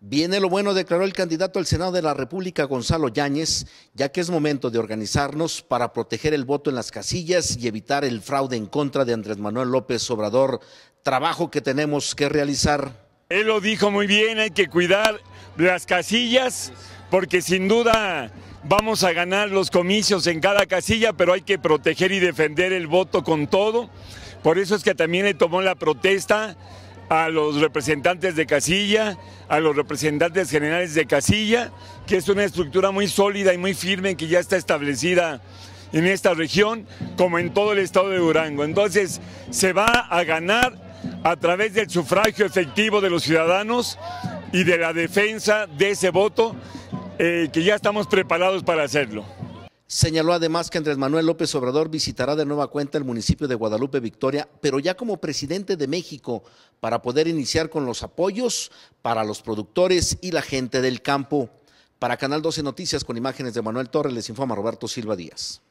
Viene lo bueno, declaró el candidato al Senado de la República, Gonzalo Yáñez, ya que es momento de organizarnos para proteger el voto en las casillas y evitar el fraude en contra de Andrés Manuel López Obrador, trabajo que tenemos que realizar. Él lo dijo muy bien, hay que cuidar las casillas, porque sin duda vamos a ganar los comicios en cada casilla, pero hay que proteger y defender el voto con todo. Por eso es que también le tomó la protesta a los representantes de casilla, a los representantes generales de casilla, que es una estructura muy sólida y muy firme que ya está establecida en esta región, como en todo el estado de Durango. Entonces, se va a ganar a través del sufragio efectivo de los ciudadanos y de la defensa de ese voto, eh, que ya estamos preparados para hacerlo. Señaló además que Andrés Manuel López Obrador visitará de nueva cuenta el municipio de Guadalupe Victoria, pero ya como presidente de México, para poder iniciar con los apoyos para los productores y la gente del campo. Para Canal 12 Noticias, con imágenes de Manuel Torres, les informa Roberto Silva Díaz.